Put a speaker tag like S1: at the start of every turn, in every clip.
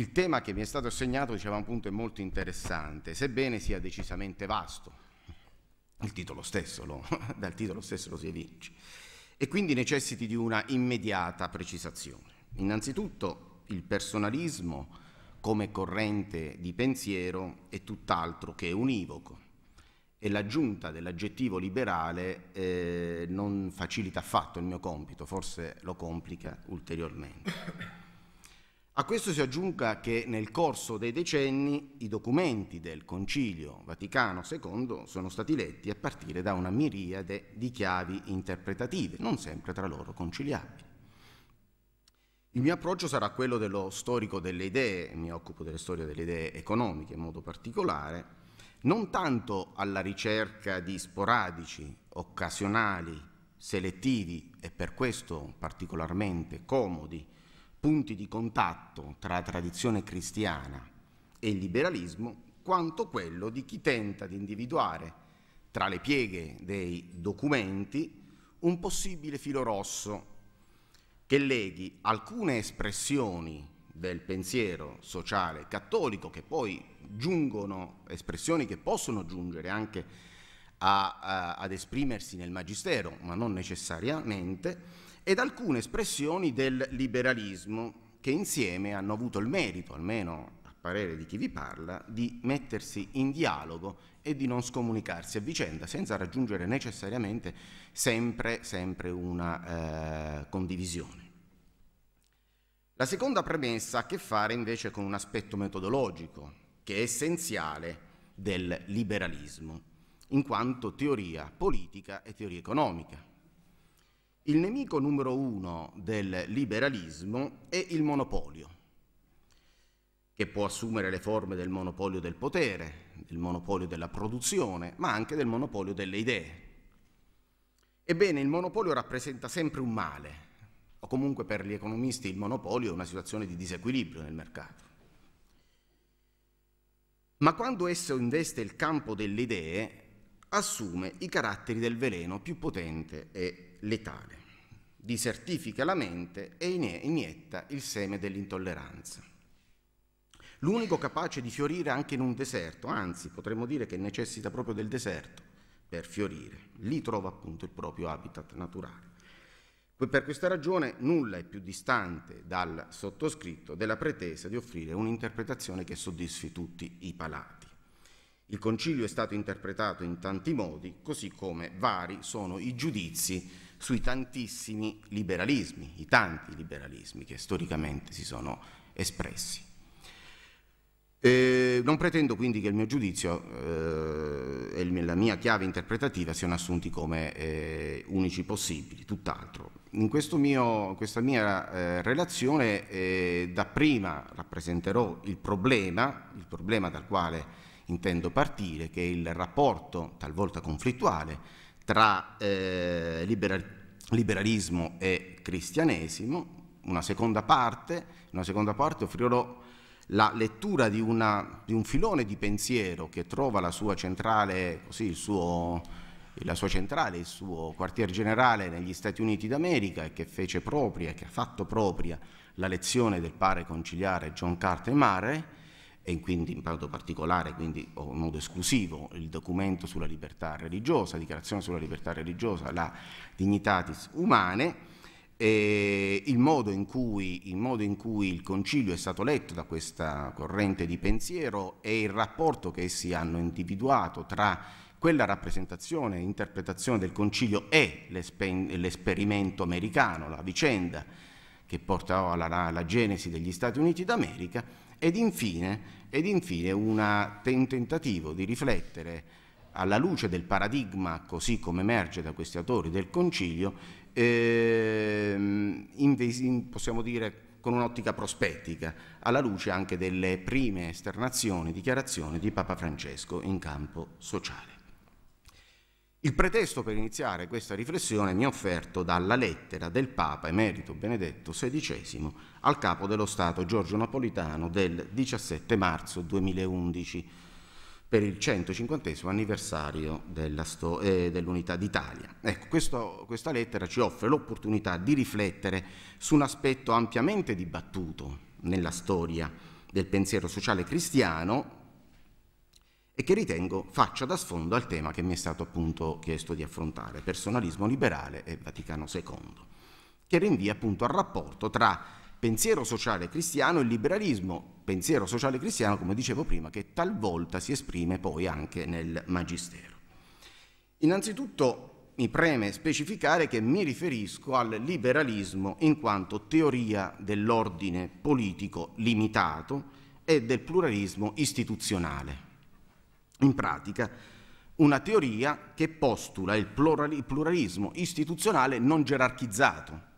S1: Il tema che mi è stato assegnato, diceva appunto, è molto interessante, sebbene sia decisamente vasto. Titolo lo, dal titolo stesso lo si evince. E quindi necessiti di una immediata precisazione. Innanzitutto il personalismo come corrente di pensiero è tutt'altro che univoco e l'aggiunta dell'aggettivo liberale eh, non facilita affatto il mio compito, forse lo complica ulteriormente. A questo si aggiunga che nel corso dei decenni i documenti del Concilio Vaticano II sono stati letti a partire da una miriade di chiavi interpretative, non sempre tra loro conciliabili. Il mio approccio sarà quello dello storico delle idee, mi occupo delle storie delle idee economiche in modo particolare, non tanto alla ricerca di sporadici, occasionali, selettivi e per questo particolarmente comodi punti di contatto tra la tradizione cristiana e il liberalismo quanto quello di chi tenta di individuare tra le pieghe dei documenti un possibile filo rosso che leghi alcune espressioni del pensiero sociale cattolico che poi giungono, espressioni che possono giungere anche a, a, ad esprimersi nel Magistero, ma non necessariamente, ed alcune espressioni del liberalismo che insieme hanno avuto il merito, almeno a parere di chi vi parla, di mettersi in dialogo e di non scomunicarsi a vicenda senza raggiungere necessariamente sempre, sempre una eh, condivisione. La seconda premessa ha a che fare invece con un aspetto metodologico che è essenziale del liberalismo, in quanto teoria politica e teoria economica. Il nemico numero uno del liberalismo è il monopolio, che può assumere le forme del monopolio del potere, del monopolio della produzione, ma anche del monopolio delle idee. Ebbene, il monopolio rappresenta sempre un male, o comunque per gli economisti il monopolio è una situazione di disequilibrio nel mercato. Ma quando esso investe il campo delle idee, assume i caratteri del veleno più potente e letale disertifica la mente e inietta il seme dell'intolleranza. L'unico capace di fiorire anche in un deserto, anzi potremmo dire che necessita proprio del deserto per fiorire, lì trova appunto il proprio habitat naturale. Per questa ragione nulla è più distante dal sottoscritto della pretesa di offrire un'interpretazione che soddisfi tutti i palati. Il concilio è stato interpretato in tanti modi, così come vari sono i giudizi sui tantissimi liberalismi, i tanti liberalismi che storicamente si sono espressi. Eh, non pretendo quindi che il mio giudizio eh, e la mia chiave interpretativa siano assunti come eh, unici possibili, tutt'altro. In mio, questa mia eh, relazione eh, dapprima rappresenterò il problema, il problema dal quale intendo partire, che è il rapporto, talvolta conflittuale, tra eh, liberar liberalismo e cristianesimo, una seconda parte, una seconda parte offrirò la lettura di, una, di, un filone di pensiero che trova la sua centrale, così, il suo, la sua centrale, il suo quartier generale negli Stati Uniti d'America e che fece propria, che ha fatto propria la lezione del pare conciliare John Carter Mare e quindi in modo particolare, quindi o in modo esclusivo, il documento sulla libertà religiosa, la dichiarazione sulla libertà religiosa, la dignitatis umane, il modo, cui, il, modo in cui, il concilio è stato letto da questa corrente di pensiero e il rapporto che essi hanno individuato tra quella rappresentazione e interpretazione del concilio e l'esperimento americano, la vicenda che portò alla, alla genesi degli Stati Uniti d'America, ed infine, ed infine una, un tentativo di riflettere alla luce del paradigma così come emerge da questi autori del concilio, ehm, in, possiamo dire con un'ottica prospettica, alla luce anche delle prime esternazioni, dichiarazioni di Papa Francesco in campo sociale. Il pretesto per iniziare questa riflessione mi è offerto dalla lettera del Papa Emerito Benedetto XVI al capo dello Stato Giorgio Napolitano del 17 marzo 2011 per il 150 anniversario eh, dell'unità eh, dell d'Italia. Ecco, questo, questa lettera ci offre l'opportunità di riflettere su un aspetto ampiamente dibattuto nella storia del pensiero sociale cristiano, e che ritengo faccia da sfondo al tema che mi è stato appunto chiesto di affrontare, personalismo liberale e Vaticano II, che rinvia appunto al rapporto tra pensiero sociale cristiano e liberalismo, pensiero sociale cristiano, come dicevo prima, che talvolta si esprime poi anche nel Magistero. Innanzitutto mi preme specificare che mi riferisco al liberalismo in quanto teoria dell'ordine politico limitato e del pluralismo istituzionale, in pratica una teoria che postula il pluralismo istituzionale non gerarchizzato,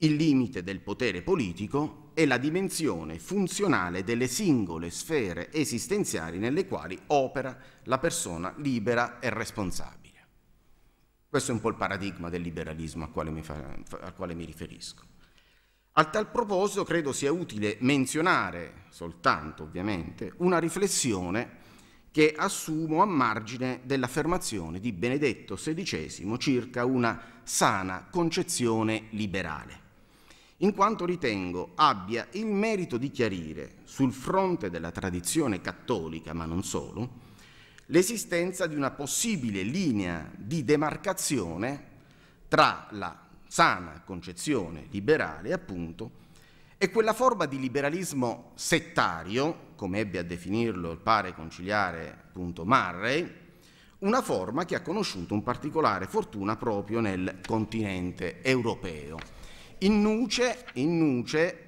S1: il limite del potere politico e la dimensione funzionale delle singole sfere esistenziali nelle quali opera la persona libera e responsabile. Questo è un po' il paradigma del liberalismo al quale mi, fa, al quale mi riferisco. A tal proposito credo sia utile menzionare, soltanto ovviamente, una riflessione che assumo a margine dell'affermazione di Benedetto XVI circa una sana concezione liberale, in quanto ritengo abbia il merito di chiarire, sul fronte della tradizione cattolica, ma non solo, l'esistenza di una possibile linea di demarcazione tra la sana concezione liberale, appunto, e quella forma di liberalismo settario, come ebbe a definirlo il pare conciliare appunto, Murray, una forma che ha conosciuto un particolare fortuna proprio nel continente europeo. In nuce, in nuce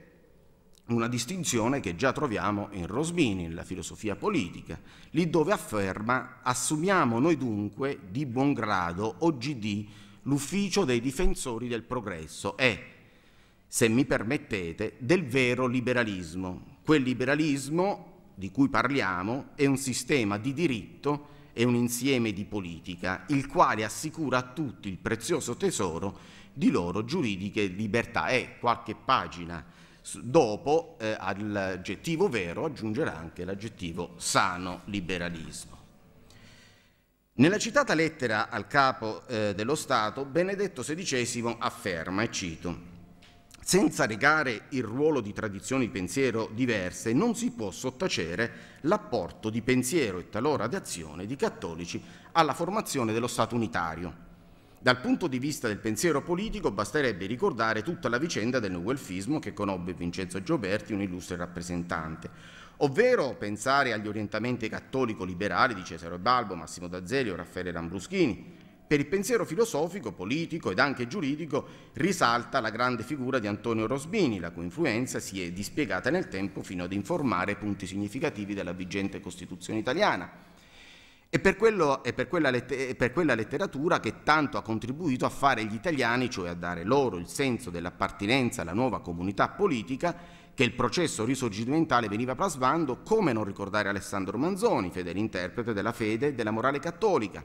S1: una distinzione che già troviamo in Rosmini, nella filosofia politica, lì dove afferma assumiamo noi dunque di buon grado oggi di l'ufficio dei difensori del progresso e se mi permettete, del vero liberalismo. Quel liberalismo di cui parliamo è un sistema di diritto e un insieme di politica, il quale assicura a tutti il prezioso tesoro di loro giuridiche libertà. E qualche pagina dopo eh, all'aggettivo vero aggiungerà anche l'aggettivo sano liberalismo. Nella citata lettera al capo eh, dello Stato, Benedetto XVI afferma, e cito, senza negare il ruolo di tradizioni di pensiero diverse, non si può sottacere l'apporto di pensiero e talora di azione di cattolici alla formazione dello Stato unitario. Dal punto di vista del pensiero politico basterebbe ricordare tutta la vicenda del nuelfismo che conobbe Vincenzo Gioberti, un illustre rappresentante, ovvero pensare agli orientamenti cattolico-liberali di Cesare Balbo, Massimo D'Azeglio, Raffaele Lambruschini, per il pensiero filosofico, politico ed anche giuridico risalta la grande figura di Antonio Rosbini, la cui influenza si è dispiegata nel tempo fino ad informare punti significativi della vigente Costituzione italiana. E per, quello, e, per e per, quella letteratura che tanto ha contribuito a fare gli italiani, cioè a dare loro il senso dell'appartenenza alla nuova comunità politica che il processo risorgimentale veniva plasmando, come non ricordare Alessandro Manzoni, fedele interprete della fede e della morale cattolica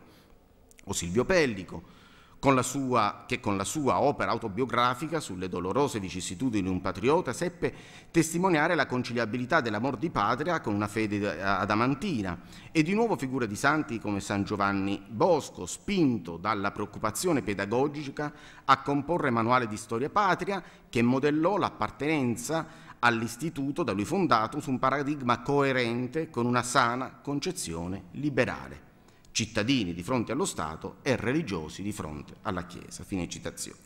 S1: o Silvio Pellico, con sua, che con la sua opera autobiografica sulle dolorose vicissitudini di un patriota seppe testimoniare la conciliabilità dell'amor di patria con una fede adamantina e di nuovo figure di santi come San Giovanni Bosco, spinto dalla preoccupazione pedagogica a comporre manuale di storia patria che modellò l'appartenenza all'istituto da lui fondato su un paradigma coerente con una sana concezione liberale cittadini di fronte allo Stato e religiosi di fronte alla Chiesa. Fine citazione.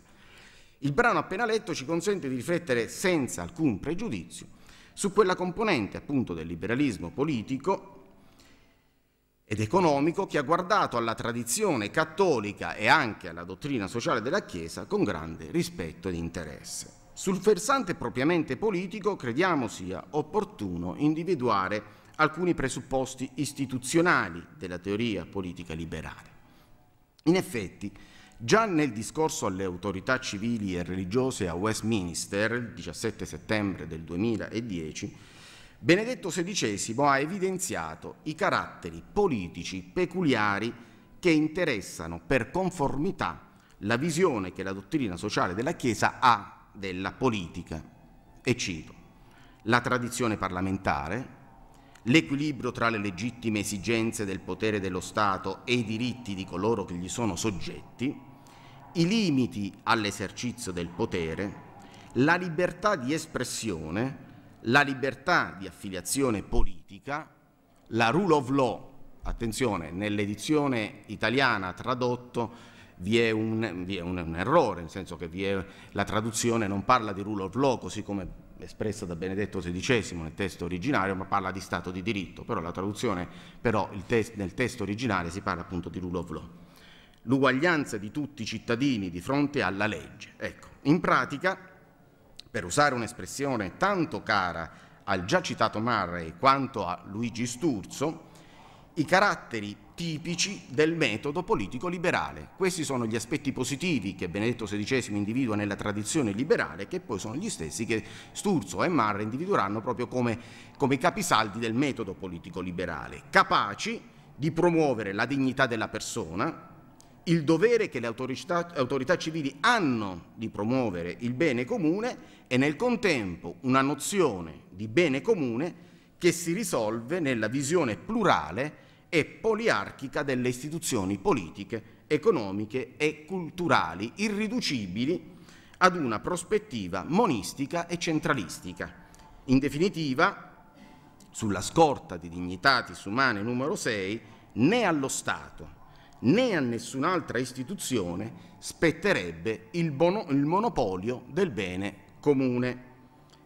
S1: Il brano appena letto ci consente di riflettere senza alcun pregiudizio su quella componente appunto del liberalismo politico ed economico che ha guardato alla tradizione cattolica e anche alla dottrina sociale della Chiesa con grande rispetto ed interesse. Sul versante propriamente politico crediamo sia opportuno individuare alcuni presupposti istituzionali della teoria politica liberale. In effetti, già nel discorso alle autorità civili e religiose a Westminster, il 17 settembre del 2010, Benedetto XVI ha evidenziato i caratteri politici peculiari che interessano per conformità la visione che la dottrina sociale della Chiesa ha della politica. E cito, la tradizione parlamentare, l'equilibrio tra le legittime esigenze del potere dello Stato e i diritti di coloro che gli sono soggetti, i limiti all'esercizio del potere, la libertà di espressione, la libertà di affiliazione politica, la rule of law, attenzione, nell'edizione italiana tradotto vi è, un, vi è un, un, errore, nel senso che è, la traduzione non parla di rule of law, così come espressa da Benedetto XVI nel testo originario, ma parla di Stato di diritto, però la traduzione, però test, nel testo originale si parla appunto di rule of law. L'uguaglianza di tutti i cittadini di fronte alla legge. Ecco, in pratica, per usare un'espressione tanto cara al già citato Marray quanto a Luigi Sturzo, i caratteri tipici del metodo politico liberale. Questi sono gli aspetti positivi che Benedetto XVI individua nella tradizione liberale, che poi sono gli stessi che Sturzo e Marra individueranno proprio come, come capisaldi del metodo politico liberale, capaci di promuovere la dignità della persona, il dovere che le autorità, autorità, civili hanno di promuovere il bene comune e nel contempo una nozione di bene comune che si risolve nella visione plurale e poliarchica delle istituzioni politiche, economiche e culturali, irriducibili ad una prospettiva monistica e centralistica. In definitiva, sulla scorta di Dignitatis Umane numero 6, né allo Stato né a nessun'altra istituzione spetterebbe il, bono, il, monopolio del bene comune.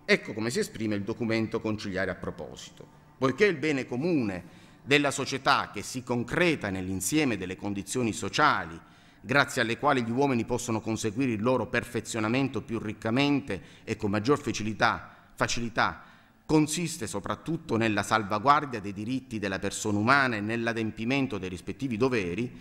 S1: Ecco come si esprime il documento conciliare a proposito. Poiché il bene comune della società che si concreta nell'insieme delle condizioni sociali grazie alle quali gli uomini possono conseguire il loro perfezionamento più riccamente e con maggior facilità, facilità consiste soprattutto nella salvaguardia dei diritti della persona umana e nell'adempimento dei rispettivi doveri,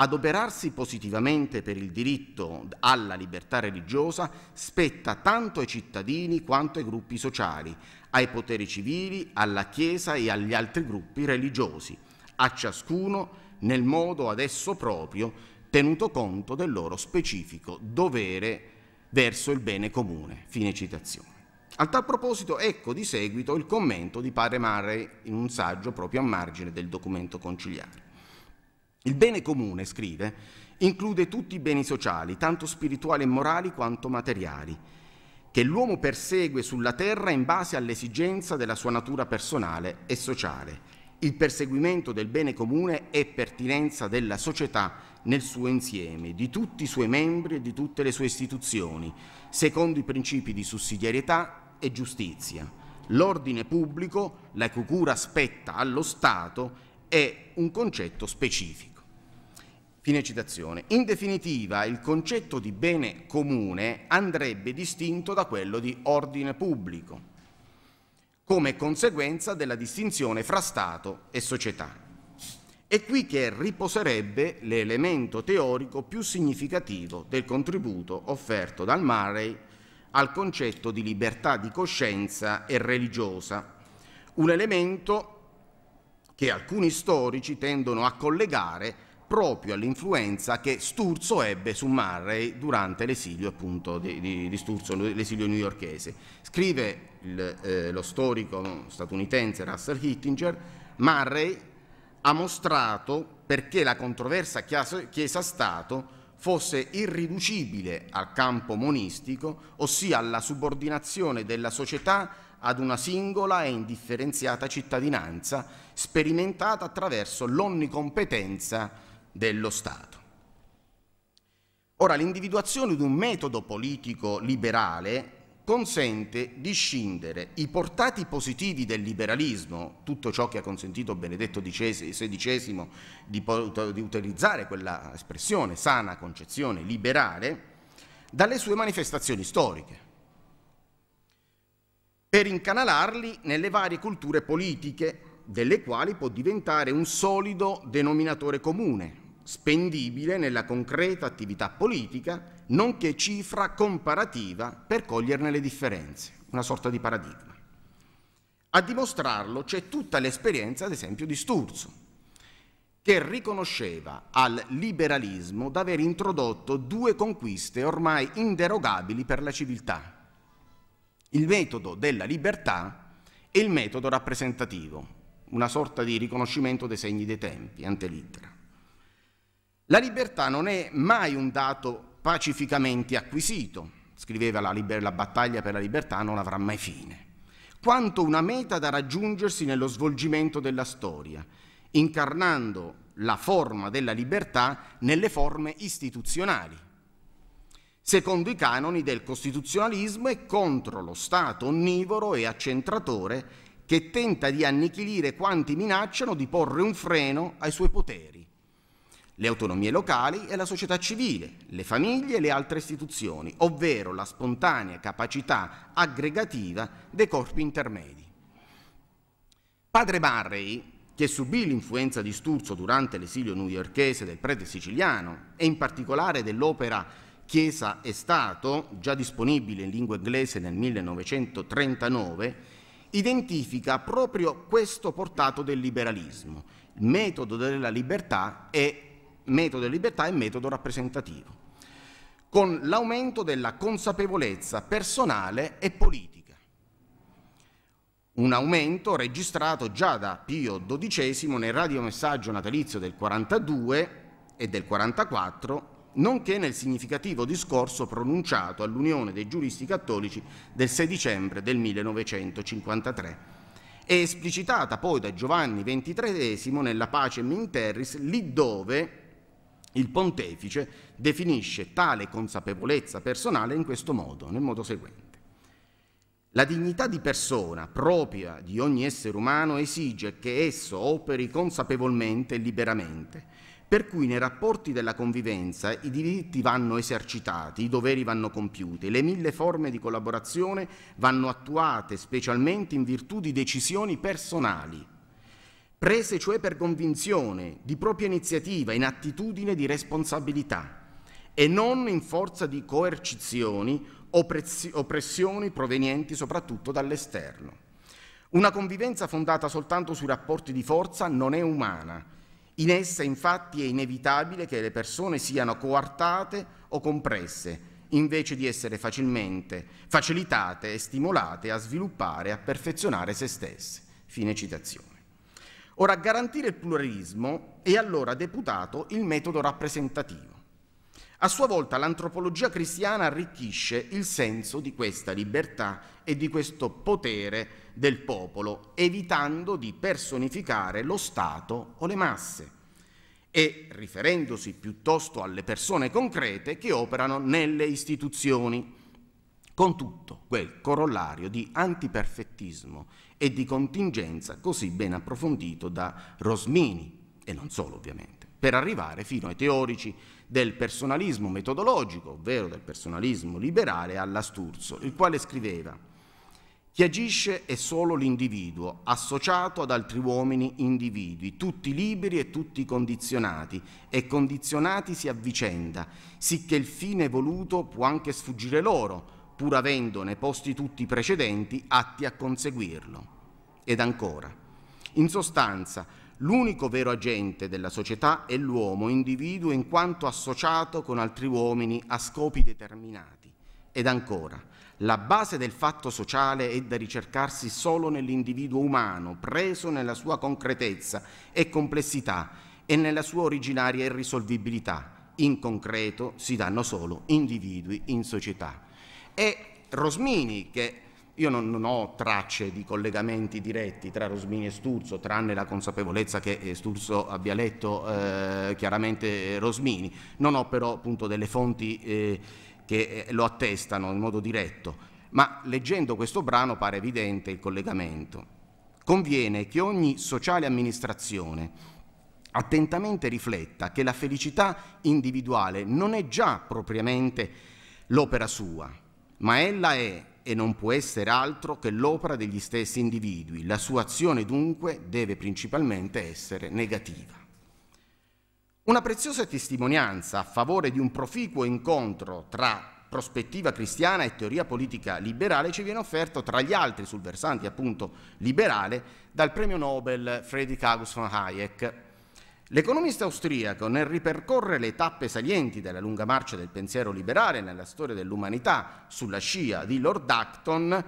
S1: Adoperarsi positivamente per il diritto alla libertà religiosa spetta tanto ai cittadini quanto ai gruppi sociali, ai poteri civili, alla Chiesa e agli altri gruppi religiosi, a ciascuno nel modo ad esso proprio, tenuto conto del loro specifico dovere verso il bene comune. Fine citazione. A tal proposito ecco di seguito il commento di Padre Mare in un saggio proprio a margine del documento conciliare. Il bene comune, scrive, include tutti i beni sociali, tanto spirituali e morali quanto materiali, che l'uomo persegue sulla terra in base all'esigenza della sua natura personale e sociale. Il perseguimento del bene comune è pertinenza della società nel suo insieme, di tutti i suoi membri e di tutte le sue istituzioni, secondo i principi di sussidiarietà e giustizia. L'ordine pubblico, la cui cura spetta allo Stato, è un concetto specifico. Fine citazione. In definitiva, il concetto di bene comune andrebbe distinto da quello di ordine pubblico, come conseguenza della distinzione fra Stato e società. È qui che riposerebbe l'elemento teorico più significativo del contributo offerto dal Murray al concetto di libertà di coscienza e religiosa, un elemento che alcuni storici tendono a collegare proprio all'influenza che Sturzo ebbe su Murray durante l'esilio appunto di, di, di Sturzo, l'esilio newyorchese. Scrive il, eh, lo storico statunitense Russell Hittinger, Murray ha mostrato perché la controversa Chiesa-Stato fosse irriducibile al campo monistico, ossia alla subordinazione della società ad una singola e indifferenziata cittadinanza sperimentata attraverso l'onnicompetenza dello Stato. Ora, l'individuazione di un metodo politico liberale consente di scindere i portati positivi del liberalismo, tutto ciò che ha consentito Benedetto XVI di, di utilizzare quella espressione, sana concezione liberale, dalle sue manifestazioni storiche, per incanalarli nelle varie culture politiche, delle quali può diventare un solido denominatore comune, spendibile nella concreta attività politica, nonché cifra comparativa per coglierne le differenze, una sorta di paradigma. A dimostrarlo c'è tutta l'esperienza, ad esempio, di Sturzo, che riconosceva al liberalismo d'aver introdotto due conquiste ormai inderogabili per la civiltà, il metodo della libertà e il metodo rappresentativo, una sorta di riconoscimento dei segni dei tempi, antelittera. La libertà non è mai un dato pacificamente acquisito, scriveva la, la, battaglia per la libertà non avrà mai fine, quanto una meta da raggiungersi nello svolgimento della storia, incarnando la forma della libertà nelle forme istituzionali, secondo i canoni del costituzionalismo è contro lo Stato onnivoro e accentratore che tenta di annichilire quanti minacciano di porre un freno ai suoi poteri le autonomie locali e la società civile, le famiglie e le altre istituzioni, ovvero la spontanea capacità aggregativa dei corpi intermedi. Padre Barrey, che subì l'influenza di Sturzo durante l'esilio newyorkese del prete siciliano e in particolare dell'opera Chiesa e Stato, già disponibile in lingua inglese nel 1939, identifica proprio questo portato del liberalismo, il metodo della libertà e metodo di libertà e metodo rappresentativo, con l'aumento della consapevolezza personale e politica. Un aumento registrato già da Pio XII nel radiomessaggio natalizio del 42 e del 44, nonché nel significativo discorso pronunciato all'Unione dei giuristi cattolici del 6 dicembre del 1953 e esplicitata poi da Giovanni XXIII nella Pace Minterris, lì dove il pontefice definisce tale consapevolezza personale in questo modo, nel modo seguente. La dignità di persona propria di ogni essere umano esige che esso operi consapevolmente e liberamente, per cui nei rapporti della convivenza i diritti vanno esercitati, i doveri vanno compiuti, le mille forme di collaborazione vanno attuate specialmente in virtù di decisioni personali prese cioè per convinzione, di propria iniziativa, in attitudine di responsabilità e non in forza di coercizioni o pressioni provenienti soprattutto dall'esterno. Una convivenza fondata soltanto sui rapporti di forza non è umana. In essa infatti è inevitabile che le persone siano coartate o compresse, invece di essere facilmente facilitate e stimolate a sviluppare e a perfezionare se stesse. Fine citazione. Ora, garantire il pluralismo è allora deputato il metodo rappresentativo. A sua volta l'antropologia cristiana arricchisce il senso di questa libertà e di questo potere del popolo, evitando di personificare lo Stato o le masse e riferendosi piuttosto alle persone concrete che operano nelle istituzioni con tutto quel corollario di antiperfettismo e di contingenza così ben approfondito da Rosmini, e non solo ovviamente, per arrivare fino ai teorici del personalismo metodologico, ovvero del personalismo liberale, alla Sturzo, il quale scriveva chi agisce è solo l'individuo, associato ad altri uomini individui, tutti liberi e tutti condizionati, e condizionati si avvicenda, sicché il fine voluto può anche sfuggire loro, pur avendone posti tutti i precedenti atti a conseguirlo. Ed ancora, in sostanza, l'unico vero agente della società è l'uomo individuo in quanto associato con altri uomini a scopi determinati. Ed ancora, la base del fatto sociale è da ricercarsi solo nell'individuo umano, preso nella sua concretezza e complessità e nella sua originaria irrisolvibilità. In concreto si danno solo individui in società e Rosmini, che io non, non, ho tracce di collegamenti diretti tra Rosmini e Sturzo, tranne la consapevolezza che eh, Sturzo abbia letto eh, chiaramente eh, Rosmini, non ho però appunto delle fonti eh, che eh, lo attestano in modo diretto, ma leggendo questo brano pare evidente il collegamento. Conviene che ogni sociale amministrazione attentamente rifletta che la felicità individuale non è già propriamente l'opera sua, ma ella è e non può essere altro che l'opera degli stessi individui. La sua azione dunque deve principalmente essere negativa. Una preziosa testimonianza a favore di un proficuo incontro tra prospettiva cristiana e teoria politica liberale ci viene offerto tra gli altri sul versante appunto liberale dal premio Nobel Friedrich August von Hayek L'economista austriaco, nel ripercorrere le tappe salienti della lunga marcia del pensiero liberale nella storia dell'umanità sulla scia di Lord Acton,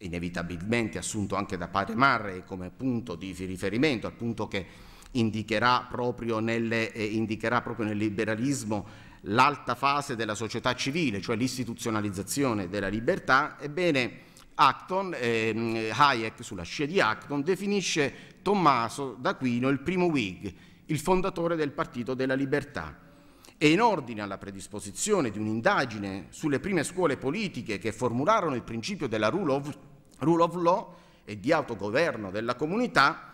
S1: inevitabilmente assunto anche da padre Murray come punto di riferimento, al punto che indicherà proprio, nelle, eh, indicherà proprio nel liberalismo l'alta fase della società civile, cioè l'istituzionalizzazione della libertà, ebbene Acton, ehm, Hayek sulla scia di Acton, definisce Tommaso d'Aquino il primo Whig, il fondatore del Partito della Libertà. E in ordine alla predisposizione di un'indagine sulle prime scuole politiche che formularono il principio della rule of, rule of law e di autogoverno della comunità,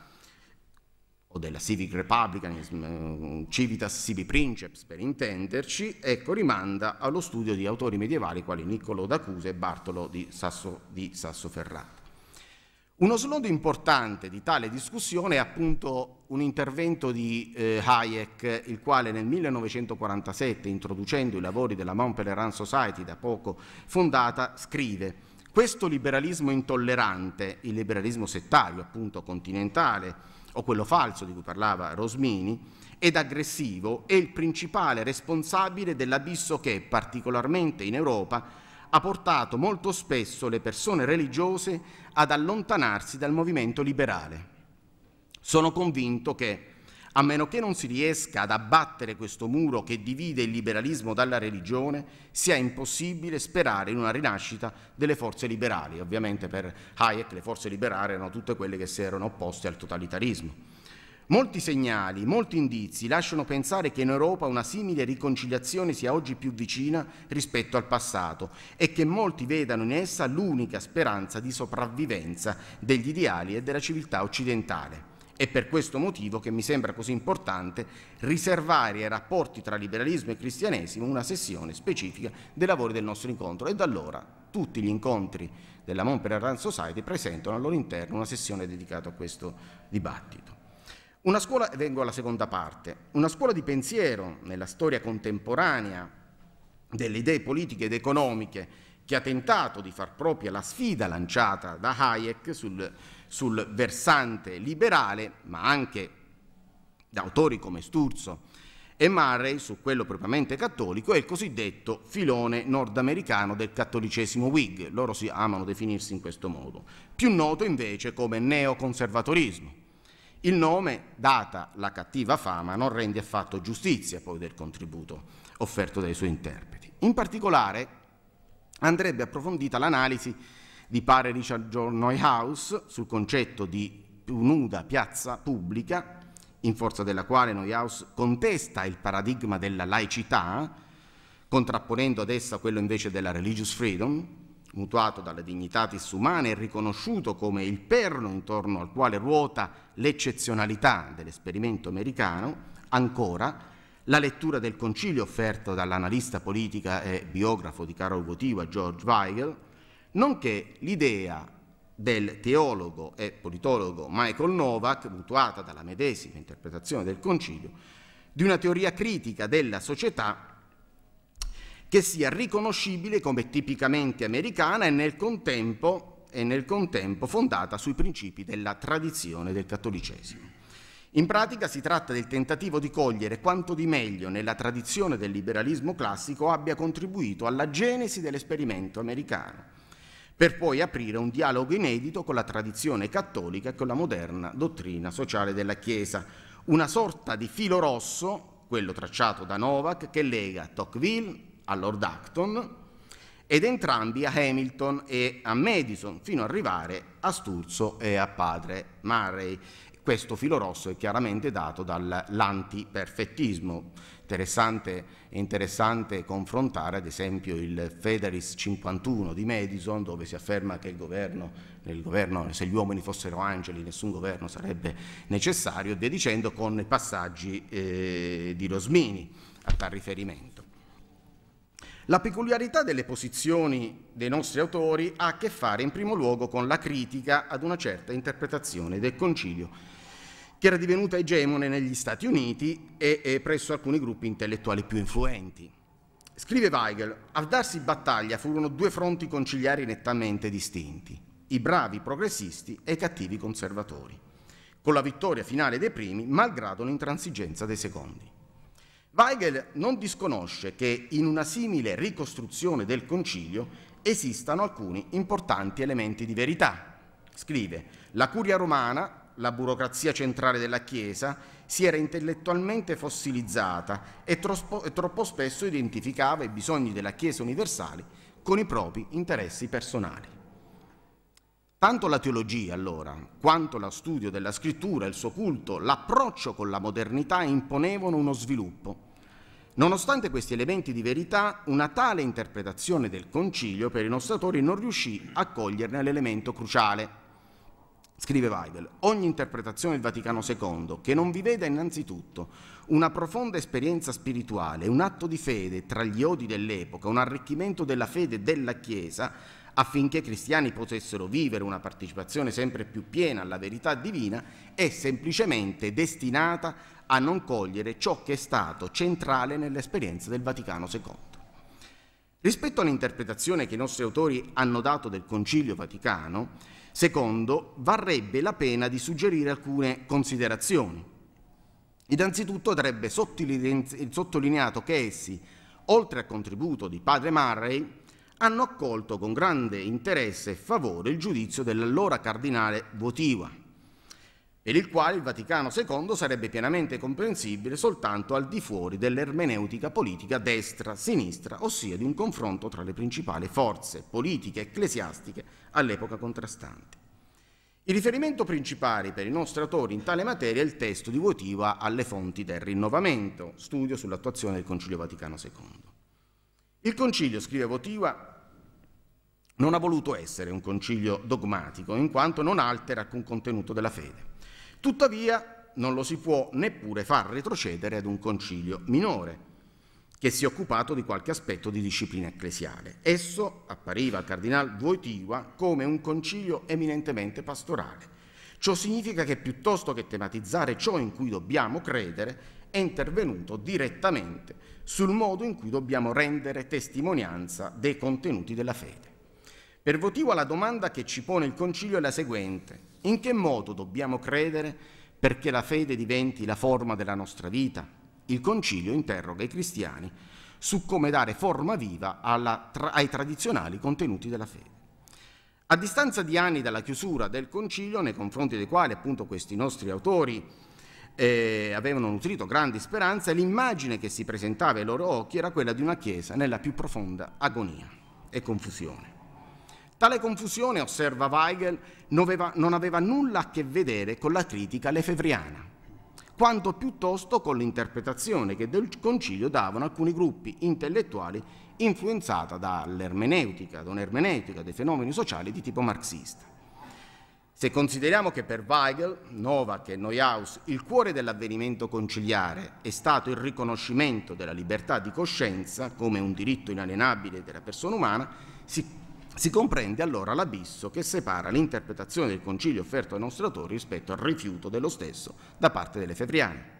S1: o della Civic Republicanism, eh, Civitas Sibi Princeps per intenderci, ecco, rimanda allo studio di autori medievali quali Niccolò d'Acusa e Bartolo di, Sasso, di Sassoferrato. Uno slodo importante di tale discussione è appunto un intervento di eh, Hayek, il quale nel 1947, introducendo i lavori della Pelerin Society, da poco fondata, scrive questo liberalismo intollerante, il liberalismo settario appunto continentale, o quello falso di cui parlava Rosmini, ed aggressivo è il principale responsabile dell'abisso che, particolarmente in Europa, ha portato molto spesso le persone religiose ad allontanarsi dal movimento liberale. Sono convinto che a meno che non si riesca ad abbattere questo muro che divide il liberalismo dalla religione, sia impossibile sperare in una rinascita delle forze liberali. Ovviamente per Hayek le forze liberali erano tutte quelle che si erano opposte al totalitarismo. Molti segnali, molti indizi lasciano pensare che in Europa una simile riconciliazione sia oggi più vicina rispetto al passato e che molti vedano in essa l'unica speranza di sopravvivenza degli ideali e della civiltà occidentale. È per questo motivo che mi sembra così importante riservare ai rapporti tra liberalismo e cristianesimo una sessione specifica dei lavori del nostro incontro e da allora tutti gli incontri della Montpellier Society presentano al loro interno una sessione dedicata a questo dibattito. Una scuola, vengo alla seconda parte, una scuola di pensiero nella storia contemporanea delle idee politiche ed economiche che ha tentato di far propria la sfida lanciata da Hayek sul sul versante liberale, ma anche da autori come Sturzo e Murray su quello propriamente cattolico, è il cosiddetto filone nordamericano del cattolicesimo Whig, loro si amano definirsi in questo modo, più noto invece come neoconservatorismo. Il nome, data la cattiva fama, non rende affatto giustizia poi del contributo offerto dai suoi interpreti. In particolare andrebbe approfondita l'analisi di pare Richard John Neuhaus sul concetto di più nuda piazza pubblica, in forza della quale Neuhaus contesta il paradigma della laicità, contrapponendo ad essa quello invece della religious freedom, mutuato dalla dignitatis umane e riconosciuto come il perno intorno al quale ruota l'eccezionalità dell'esperimento americano, ancora la lettura del concilio offerto dall'analista politica e biografo di Karol Votiva George Weigel, nonché l'idea del teologo e politologo Michael Novak, mutuata dalla medesima interpretazione del Concilio, di una teoria critica della società che sia riconoscibile come tipicamente americana e nel contempo, e nel contempo fondata sui principi della tradizione del cattolicesimo. In pratica si tratta del tentativo di cogliere quanto di meglio nella tradizione del liberalismo classico abbia contribuito alla genesi dell'esperimento americano per poi aprire un dialogo inedito con la tradizione cattolica e con la moderna dottrina sociale della Chiesa, una sorta di filo rosso, quello tracciato da Novak, che lega Tocqueville a Lord Acton ed entrambi a Hamilton e a Madison, fino ad arrivare a Sturzo e a padre Murray. Questo filo rosso è chiaramente dato dall'antiperfettismo interessante, interessante confrontare ad esempio il Federis 51 di Madison dove si afferma che il governo, governo, se gli uomini fossero angeli nessun governo sarebbe necessario e via dicendo con i passaggi eh, di Rosmini a tal riferimento. La peculiarità delle posizioni dei nostri autori ha a che fare in primo luogo con la critica ad una certa interpretazione del concilio che era divenuta egemone negli Stati Uniti e, e presso alcuni gruppi intellettuali più influenti. Scrive Weigel, a darsi battaglia furono due fronti conciliari nettamente distinti, i bravi progressisti e i cattivi conservatori, con la vittoria finale dei primi malgrado l'intransigenza dei secondi. Weigel non disconosce che in una simile ricostruzione del concilio esistano alcuni importanti elementi di verità. Scrive, la curia romana la burocrazia centrale della Chiesa, si era intellettualmente fossilizzata e troppo, e troppo spesso identificava i bisogni della Chiesa universale con i propri interessi personali. Tanto la teologia, allora, quanto lo studio della scrittura, il suo culto, l'approccio con la modernità imponevano uno sviluppo. Nonostante questi elementi di verità, una tale interpretazione del concilio per i nostri autori non riuscì a coglierne l'elemento cruciale, Scrive Weibel, ogni interpretazione del Vaticano II che non vi veda innanzitutto una profonda esperienza spirituale, un atto di fede tra gli odi dell'epoca, un arricchimento della fede della Chiesa affinché i cristiani potessero vivere una partecipazione sempre più piena alla verità divina, è semplicemente destinata a non cogliere ciò che è stato centrale nell'esperienza del Vaticano II. Rispetto all'interpretazione che i nostri autori hanno dato del Concilio Vaticano, Secondo, varrebbe la pena di suggerire alcune considerazioni. Innanzitutto andrebbe sottolineato che essi, oltre al contributo di padre Murray, hanno accolto con grande interesse e favore il giudizio dell'allora cardinale Votiva, ed il quale il Vaticano II sarebbe pienamente comprensibile soltanto al di fuori dell'ermeneutica politica destra-sinistra, ossia di un confronto tra le principali forze politiche ecclesiastiche all'epoca contrastanti. Il riferimento principale per i nostri autori in tale materia è il testo di votiva alle fonti del rinnovamento, studio sull'attuazione del Concilio Vaticano II. Il Concilio, scrive Votiva, non ha voluto essere un concilio dogmatico, in quanto non altera alcun contenuto della fede. Tuttavia non lo si può neppure far retrocedere ad un concilio minore che si è occupato di qualche aspetto di disciplina ecclesiale. Esso appariva al cardinal Voitiva come un concilio eminentemente pastorale. Ciò significa che piuttosto che tematizzare ciò in cui dobbiamo credere, è intervenuto direttamente sul modo in cui dobbiamo rendere testimonianza dei contenuti della fede. Per Votiva la domanda che ci pone il concilio è la seguente. In che modo dobbiamo credere perché la fede diventi la forma della nostra vita? Il concilio interroga i cristiani su come dare forma viva alla, tra, ai tradizionali contenuti della fede. A distanza di anni dalla chiusura del concilio, nei confronti dei quali appunto questi nostri autori eh, avevano nutrito grandi speranze, l'immagine che si presentava ai loro occhi era quella di una Chiesa nella più profonda agonia e confusione. Tale confusione, osserva Weigel, non aveva, nulla a che vedere con la critica lefevriana, quanto piuttosto con l'interpretazione che del concilio davano alcuni gruppi intellettuali influenzata dall'ermeneutica, da un'ermeneutica dei fenomeni sociali di tipo marxista. Se consideriamo che per Weigel, Novak e Neuhaus il cuore dell'avvenimento conciliare è stato il riconoscimento della libertà di coscienza come un diritto inalienabile della persona umana, si si comprende allora l'abisso che separa l'interpretazione del concilio offerto ai nostri autori rispetto al rifiuto dello stesso da parte delle fevriane.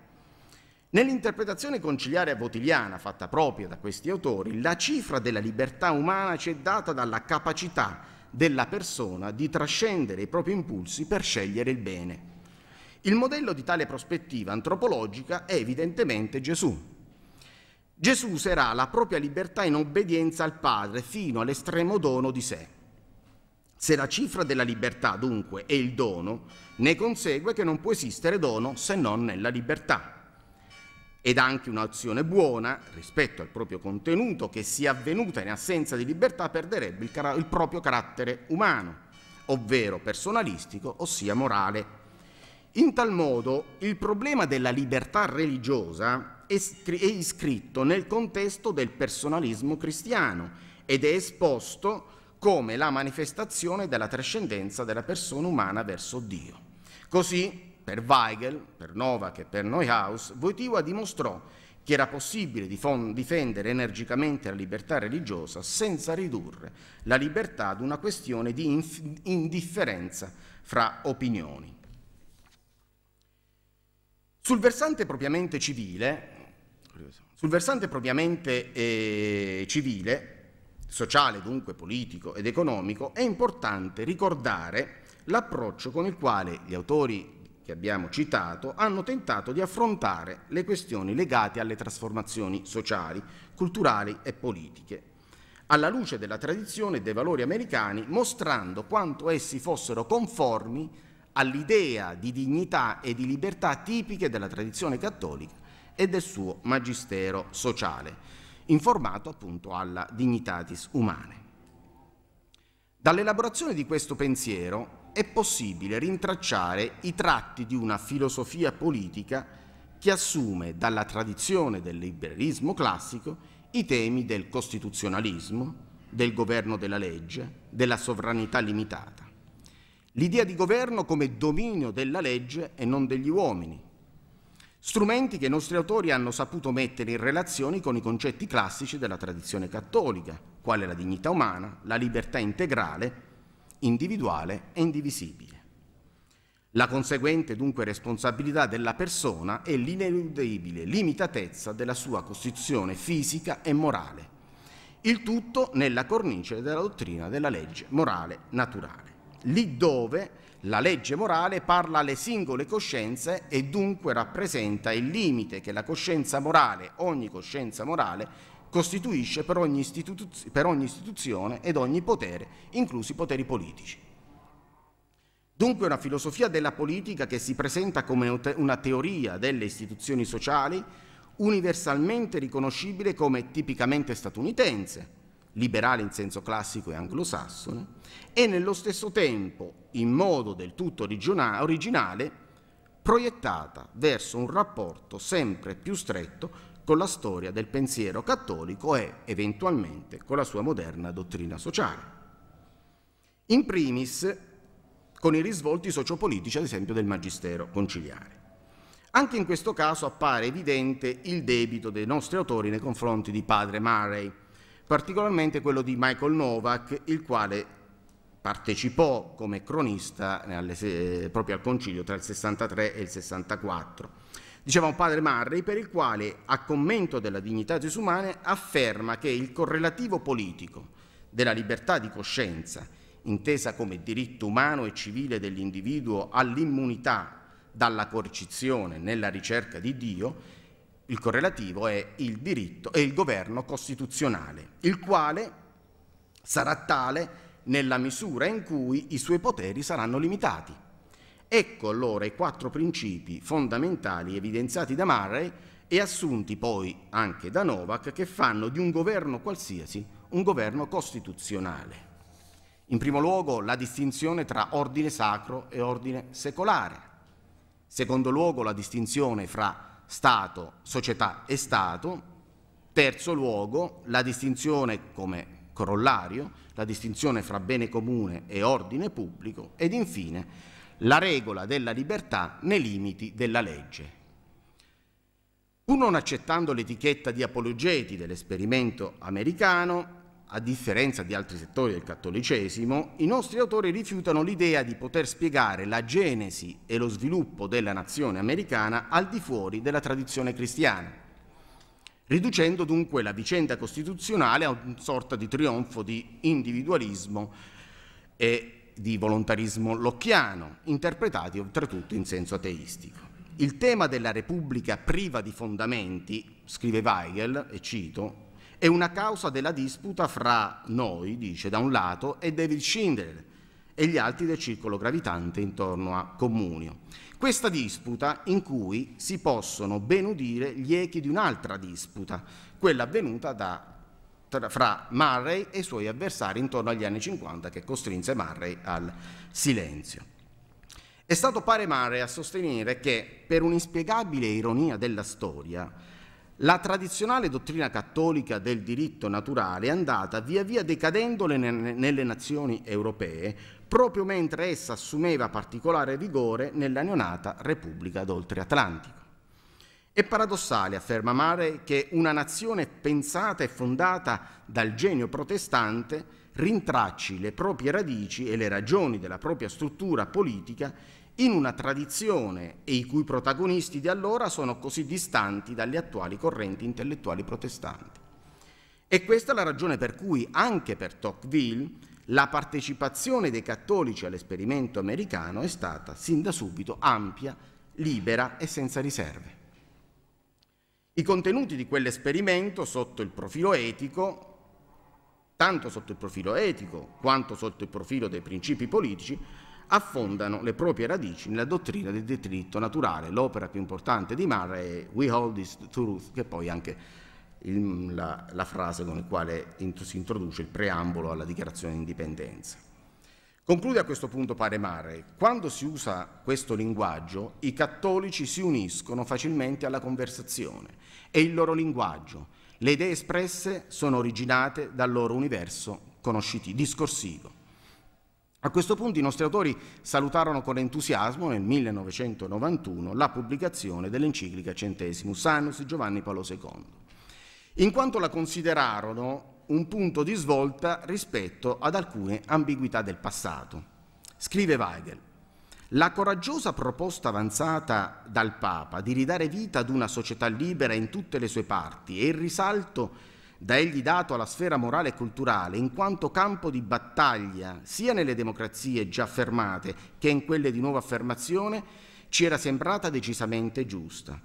S1: Nell'interpretazione conciliare votiliana fatta propria da questi autori, la cifra della libertà umana ci è data dalla capacità della persona di trascendere i propri impulsi per scegliere il bene. Il modello di tale prospettiva antropologica è evidentemente Gesù, Gesù userà la propria libertà in obbedienza al Padre fino all'estremo dono di sé. Se la cifra della libertà dunque è il dono, ne consegue che non può esistere dono se non nella libertà. Ed anche un'azione buona rispetto al proprio contenuto che sia avvenuta in assenza di libertà perderebbe il, car- il proprio carattere umano, ovvero personalistico, ossia morale. In tal modo il problema della libertà religiosa è iscritto nel contesto del personalismo cristiano ed è esposto come la manifestazione della trascendenza della persona umana verso Dio. Così, per Weigel, per Novak e per Neuhaus, Wojtyła dimostrò che era possibile difendere energicamente la libertà religiosa senza ridurre la libertà ad una questione di indifferenza fra opinioni. Sul versante propriamente civile, sul versante propriamente eh, civile, sociale dunque, politico ed economico, è importante ricordare l'approccio con il quale gli autori che abbiamo citato hanno tentato di affrontare le questioni legate alle trasformazioni sociali, culturali e politiche, alla luce della tradizione e dei valori americani, mostrando quanto essi fossero conformi all'idea di dignità e di libertà tipiche della tradizione cattolica e del suo magistero sociale, informato appunto alla dignitatis umane. Dall'elaborazione di questo pensiero è possibile rintracciare i tratti di una filosofia politica che assume dalla tradizione del liberalismo classico i temi del costituzionalismo, del governo della legge, della sovranità limitata l'idea di governo come dominio della legge e non degli uomini, strumenti che i nostri autori hanno saputo mettere in relazione con i concetti classici della tradizione cattolica, quale la dignità umana, la libertà integrale, individuale e indivisibile. La conseguente dunque responsabilità della persona è l'ineludibile limitatezza della sua costituzione fisica e morale, il tutto nella cornice della dottrina della legge morale naturale lì dove la legge morale parla alle singole coscienze e dunque rappresenta il limite che la coscienza morale, ogni coscienza morale, costituisce per ogni, istituz per ogni istituzione ed ogni potere, inclusi i poteri politici. Dunque una filosofia della politica che si presenta come una teoria delle istituzioni sociali universalmente riconoscibile come tipicamente statunitense, liberale in senso classico e anglosassone, e nello stesso tempo, in modo del tutto originale, proiettata verso un rapporto sempre più stretto con la storia del pensiero cattolico e, eventualmente, con la sua moderna dottrina sociale. In primis, con i risvolti sociopolitici, ad esempio, del magistero conciliare. Anche in questo caso appare evidente il debito dei nostri autori nei confronti di padre Murray, particolarmente quello di Michael Novak, il quale partecipò come cronista alle, eh, proprio al concilio tra il 63 e il 64. Diceva un padre Marri, per il quale, a commento della dignità disumana, afferma che il correlativo politico della libertà di coscienza, intesa come diritto umano e civile dell'individuo all'immunità dalla coercizione nella ricerca di Dio, il correlativo è il diritto e il governo costituzionale, il quale sarà tale nella misura in cui i suoi poteri saranno limitati. Ecco allora i quattro principi fondamentali evidenziati da Murray e assunti poi anche da Novak che fanno di un governo qualsiasi un governo costituzionale. In primo luogo la distinzione tra ordine sacro e ordine secolare. Secondo luogo la distinzione fra Stato, società e Stato. Terzo luogo, la distinzione come corollario, la distinzione fra bene comune e ordine pubblico ed infine la regola della libertà nei limiti della legge. Pur non accettando l'etichetta di apologeti dell'esperimento americano, a differenza di altri settori del cattolicesimo, i nostri autori rifiutano l'idea di poter spiegare la genesi e lo sviluppo della nazione americana al di fuori della tradizione cristiana, riducendo dunque la vicenda costituzionale a una sorta di trionfo di individualismo e di volontarismo locchiano, interpretati oltretutto in senso ateistico. Il tema della Repubblica priva di fondamenti, scrive Weigel, e cito, è una causa della disputa fra noi, dice, da un lato, e David Schindler e gli altri del circolo gravitante intorno a Comunio. Questa disputa in cui si possono ben udire gli echi di un'altra disputa, quella avvenuta da, tra, fra Murray e i suoi avversari intorno agli anni 50 che costrinse Murray al silenzio. È stato pare Murray a sostenere che, per un'inspiegabile ironia della storia, la tradizionale dottrina cattolica del diritto naturale è andata via via decadendo nelle nazioni europee, proprio mentre essa assumeva particolare vigore nella neonata Repubblica d'Oltreatlantico. È paradossale, afferma Mare, che una nazione pensata e fondata dal genio protestante rintracci le proprie radici e le ragioni della propria struttura politica in una tradizione e i cui protagonisti di allora sono così distanti dalle attuali correnti intellettuali protestanti. E questa è la ragione per cui anche per Tocqueville la partecipazione dei cattolici all'esperimento americano è stata sin da subito ampia, libera e senza riserve. I contenuti di quell'esperimento sotto il profilo etico, tanto sotto il profilo etico quanto sotto il profilo dei principi politici, affondano le proprie radici nella dottrina del diritto naturale. L'opera più importante di Marra è We Hold This Truth, che poi è anche il, la, la, frase con la quale int si introduce il preambolo alla dichiarazione di indipendenza. Conclude a questo punto Pare Mare, quando si usa questo linguaggio i cattolici si uniscono facilmente alla conversazione, è il loro linguaggio, le idee espresse sono originate dal loro universo conoscitivo, discorsivo. A questo punto i nostri autori salutarono con entusiasmo nel 1991 la pubblicazione dell'enciclica Centesimus Annus di Giovanni Paolo II, in quanto la considerarono un punto di svolta rispetto ad alcune ambiguità del passato. Scrive Weigel, la coraggiosa proposta avanzata dal Papa di ridare vita ad una società libera in tutte le sue parti e il risalto da egli dato alla sfera morale e culturale in quanto campo di battaglia sia nelle democrazie già affermate che in quelle di nuova affermazione, ci era sembrata decisamente giusta.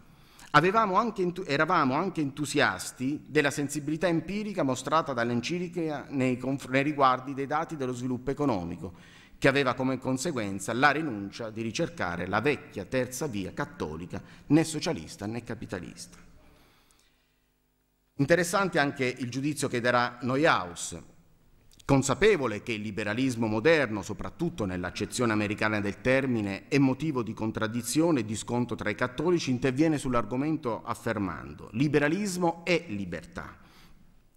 S1: Anche eravamo anche entusiasti della sensibilità empirica mostrata dall'encirica nei, nei riguardi dei dati dello sviluppo economico, che aveva come conseguenza la rinuncia di ricercare la vecchia terza via cattolica né socialista né capitalista. Interessante anche il giudizio che darà Neuhaus, consapevole che il liberalismo moderno, soprattutto nell'accezione americana del termine, è motivo di contraddizione e di sconto tra i cattolici, interviene sull'argomento affermando liberalismo è libertà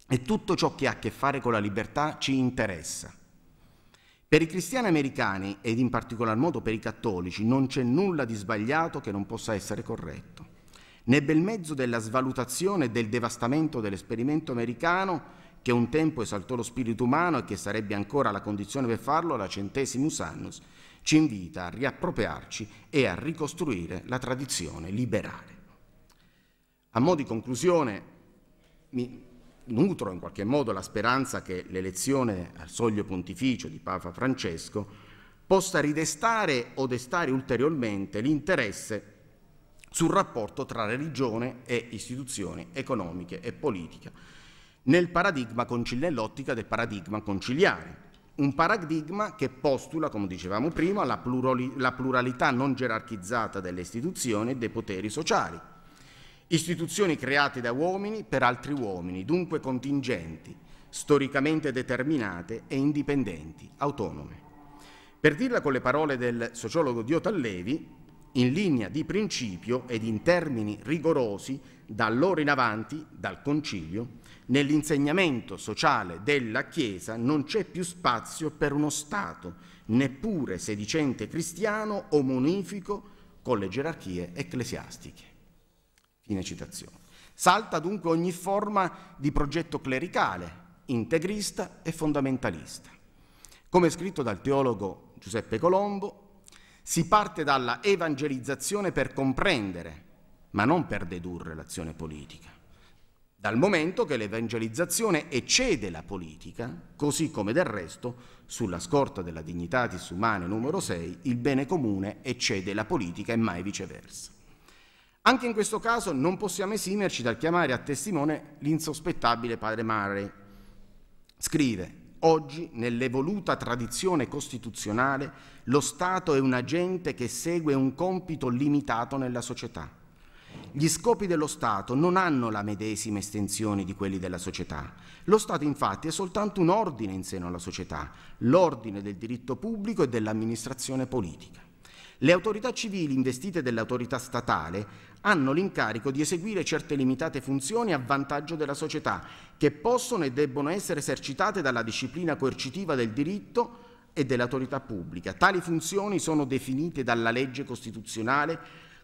S1: e tutto ciò che ha a che fare con la libertà ci interessa. Per i cristiani americani ed in particolar modo per i cattolici non c'è nulla di sbagliato che non possa essere corretto né bel mezzo della svalutazione e del devastamento dell'esperimento americano che un tempo esaltò lo spirito umano e che sarebbe ancora la condizione per farlo, la centesimus annus, ci invita a riappropriarci e a ricostruire la tradizione liberale. A mo' di conclusione, mi nutro in qualche modo la speranza che l'elezione al soglio pontificio di Papa Francesco possa ridestare o destare ulteriormente l'interesse sul rapporto tra religione e istituzioni economiche e politiche, nel paradigma nell'ottica del paradigma conciliare, un paradigma che postula, come dicevamo prima, la, la pluralità non gerarchizzata delle istituzioni e dei poteri sociali, istituzioni create da uomini per altri uomini, dunque contingenti, storicamente determinate e indipendenti, autonome. Per dirla con le parole del sociologo Diota Levi, in linea di principio ed in termini rigorosi da allora in avanti, dal concilio, nell'insegnamento sociale della Chiesa non c'è più spazio per uno Stato, neppure sedicente cristiano o monifico con le gerarchie ecclesiastiche. Fine citazione. Salta dunque ogni forma di progetto clericale, integrista e fondamentalista. Come scritto dal teologo Giuseppe Colombo, si parte dalla evangelizzazione per comprendere, ma non per dedurre l'azione politica. Dal momento che l'evangelizzazione eccede la politica, così come del resto, sulla scorta della Dignitatis Humane numero 6, il bene comune eccede la politica e mai viceversa. Anche in questo caso non possiamo esimerci dal chiamare a testimone l'insospettabile padre Murray. Scrive, Oggi, nell'evoluta tradizione costituzionale, lo Stato è un agente che segue un compito limitato nella società. Gli scopi dello Stato non hanno la medesima estensione di quelli della società. Lo Stato infatti è soltanto un ordine in seno alla società, l'ordine del diritto pubblico e dell'amministrazione politica. Le autorità civili investite dell'autorità statale hanno l'incarico di eseguire certe limitate funzioni a vantaggio della società, che possono e debbono essere esercitate dalla disciplina coercitiva del diritto e dell'autorità pubblica. Tali funzioni sono definite dalla legge costituzionale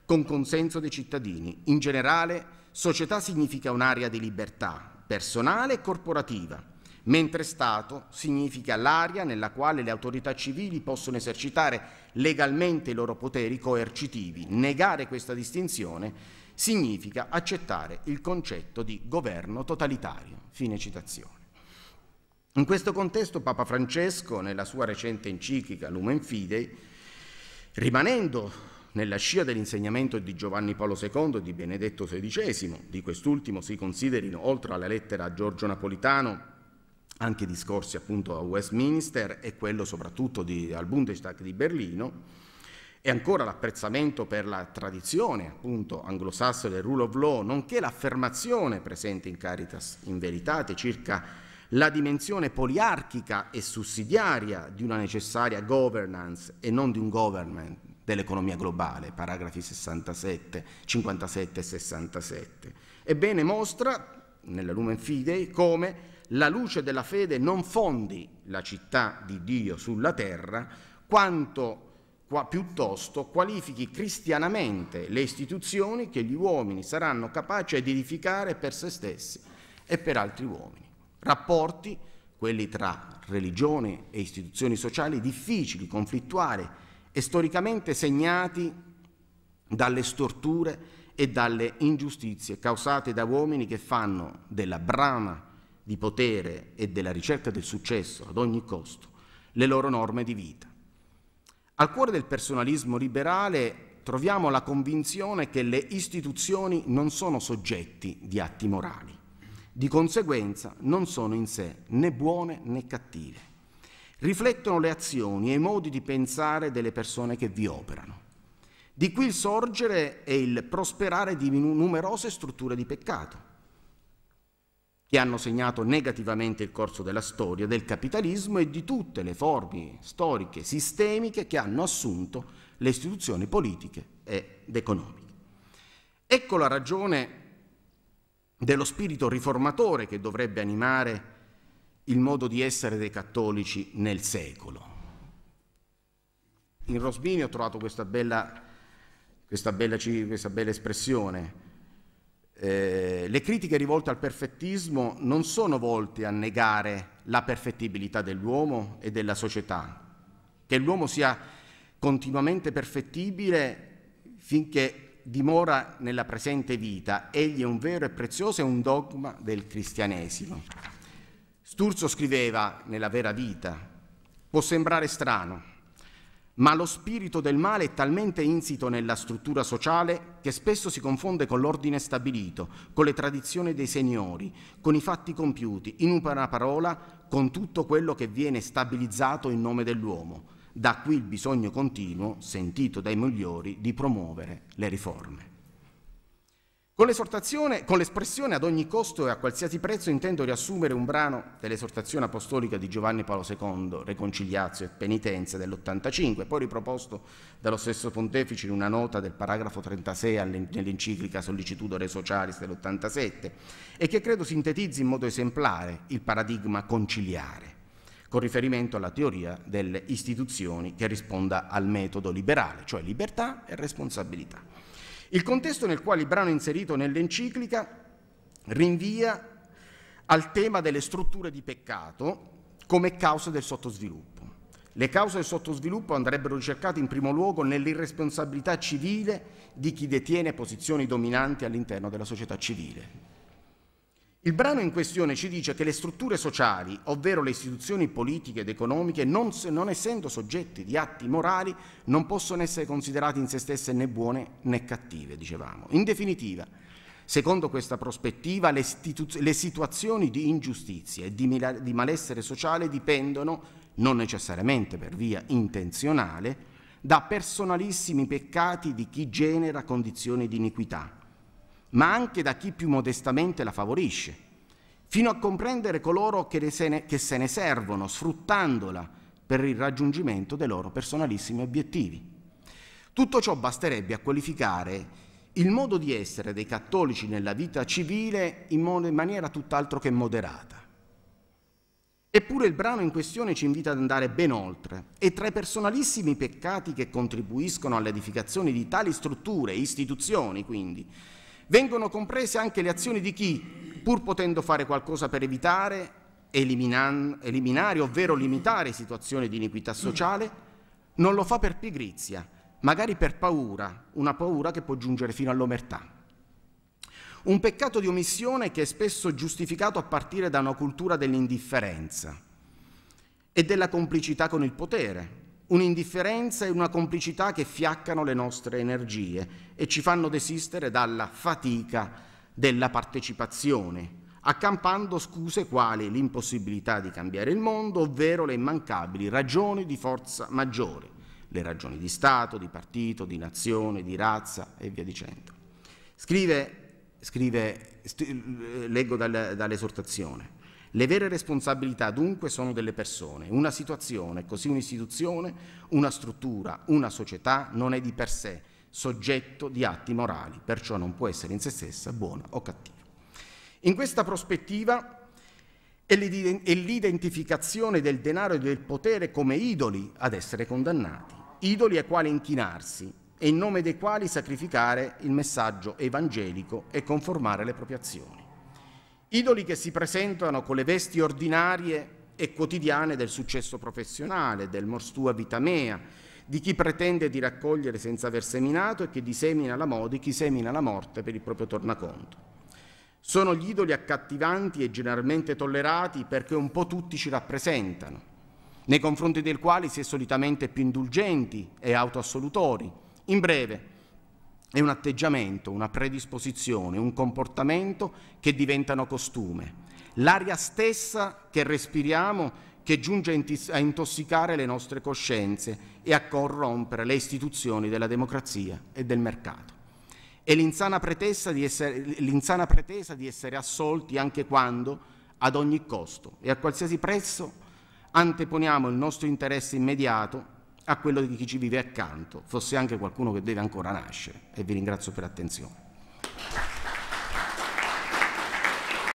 S1: con consenso dei cittadini. In generale, società significa un'area di libertà personale e corporativa mentre Stato significa l'area nella quale le autorità civili possono esercitare legalmente i loro poteri coercitivi. Negare questa distinzione significa accettare il concetto di governo totalitario. Fine citazione. In questo contesto Papa Francesco, nella sua recente enciclica Lumen Fidei, rimanendo nella scia dell'insegnamento di Giovanni Paolo II e di Benedetto XVI, di quest'ultimo si considerino, oltre alla lettera a Giorgio Napolitano, anche discorsi appunto a Westminster e quello soprattutto di, al Bundestag di Berlino, e ancora l'apprezzamento per la tradizione appunto anglosassone del rule of law, nonché l'affermazione presente in Caritas in Veritate circa la dimensione poliarchica e sussidiaria di una necessaria governance e non di un government dell'economia globale, paragrafi 67, 57 e 67. Ebbene mostra, nella Lumen Fidei, come la luce della fede non fondi la città di Dio sulla terra, quanto qua, piuttosto qualifichi cristianamente le istituzioni che gli uomini saranno capaci di edificare per se stessi e per altri uomini. Rapporti, quelli tra religione e istituzioni sociali, difficili, conflittuali e storicamente segnati dalle storture e dalle ingiustizie causate da uomini che fanno della brama di potere e della ricerca del successo ad ogni costo le loro norme di vita. Al cuore del personalismo liberale troviamo la convinzione che le istituzioni non sono soggetti di atti morali, di conseguenza non sono in sé né buone né cattive. Riflettono le azioni e i modi di pensare delle persone che vi operano. Di qui il sorgere e il prosperare di numerose strutture di peccato che hanno segnato negativamente il corso della storia del capitalismo e di tutte le forme storiche, sistemiche che hanno assunto le istituzioni politiche ed economiche. Ecco la ragione dello spirito riformatore che dovrebbe animare il modo di essere dei cattolici nel secolo. In Rosmini ho trovato questa bella, questa bella, questa bella espressione, eh, le critiche rivolte al perfettismo non sono volte a negare la perfettibilità dell'uomo e della società. Che l'uomo sia continuamente perfettibile finché dimora nella presente vita, egli è un vero e prezioso è un dogma del cristianesimo. Sturzo scriveva nella vera vita, può sembrare strano, ma lo spirito del male è talmente insito nella struttura sociale che spesso si confonde con l'ordine stabilito, con le tradizioni dei signori, con i fatti compiuti, in una parola, con tutto quello che viene stabilizzato in nome dell'uomo. Da qui il bisogno continuo, sentito dai migliori, di promuovere le riforme. Con, con l'espressione ad ogni costo e a qualsiasi prezzo intendo riassumere un brano dell'esortazione apostolica di Giovanni Paolo II, Reconciliazio e Penitenza dell'85, poi riproposto dallo stesso pontefice in una nota del paragrafo 36 nell'enciclica Sollicitudore Socialis dell'87 e che credo sintetizzi in modo esemplare il paradigma conciliare con riferimento alla teoria delle istituzioni che risponda al metodo liberale, cioè libertà e responsabilità. Il contesto nel quale il brano è inserito nell'enciclica rinvia al tema delle strutture di peccato come cause del sottosviluppo. Le cause del sottosviluppo andrebbero ricercate in primo luogo nell'irresponsabilità civile di chi detiene posizioni dominanti all'interno della società civile. Il brano in questione ci dice che le strutture sociali, ovvero le istituzioni politiche ed economiche, non, non essendo soggetti di atti morali, non possono essere considerate in se stesse né buone né cattive, dicevamo. In definitiva, Secondo questa prospettiva, le, le, situazioni di ingiustizia e di, di malessere sociale dipendono, non necessariamente per via intenzionale, da personalissimi peccati di chi genera condizioni di iniquità, ma anche da chi più modestamente la favorisce, fino a comprendere coloro che se ne, che se ne servono sfruttandola per il raggiungimento dei loro personalissimi obiettivi. Tutto ciò basterebbe a qualificare il modo di essere dei cattolici nella vita civile in, in maniera tutt'altro che moderata. Eppure il brano in questione ci invita ad andare ben oltre e tra i personalissimi peccati che contribuiscono all'edificazione di tali strutture, e istituzioni quindi, Vengono comprese anche le azioni di chi, pur potendo fare qualcosa per evitare, eliminare, ovvero limitare situazioni di iniquità sociale, non lo fa per pigrizia, magari per paura, una paura che può giungere fino all'omertà. Un peccato di omissione che è spesso giustificato a partire da una cultura dell'indifferenza e della complicità con il potere, un'indifferenza e una complicità che fiaccano le nostre energie e ci fanno desistere dalla fatica della partecipazione, accampando scuse quali l'impossibilità di cambiare il mondo, ovvero le immancabili ragioni di forza maggiore, le ragioni di Stato, di partito, di nazione, di razza e via dicendo. Scrive, scrive leggo dall'esortazione. Le vere responsabilità dunque sono delle persone. Una situazione, così un'istituzione, una struttura, una società non è di per sé soggetto di atti morali, perciò non può essere in se stessa buona o cattiva. In questa prospettiva è l'identificazione del denaro e del potere come idoli ad essere condannati, idoli ai quali inchinarsi e in nome dei quali sacrificare il messaggio evangelico e conformare le proprie azioni. Idoli che si presentano con le vesti ordinarie e quotidiane del successo professionale, del morstua mea, di chi pretende di raccogliere senza aver seminato e che dissemina la moda, chi semina la morte per il proprio tornaconto. Sono gli idoli accattivanti e generalmente tollerati perché un po' tutti ci rappresentano, nei confronti dei quali si è solitamente più indulgenti e autoassolutori. In breve, è un atteggiamento, una predisposizione, un comportamento che diventano costume. L'aria stessa che respiriamo che giunge a intossicare le nostre coscienze e a corrompere le istituzioni della democrazia e del mercato. E l'insana pretesa, pretesa di essere assolti anche quando, ad ogni costo e a qualsiasi prezzo, anteponiamo il nostro interesse immediato a quello di chi ci vive accanto, fosse anche qualcuno che deve ancora nascere. E vi ringrazio per l'attenzione.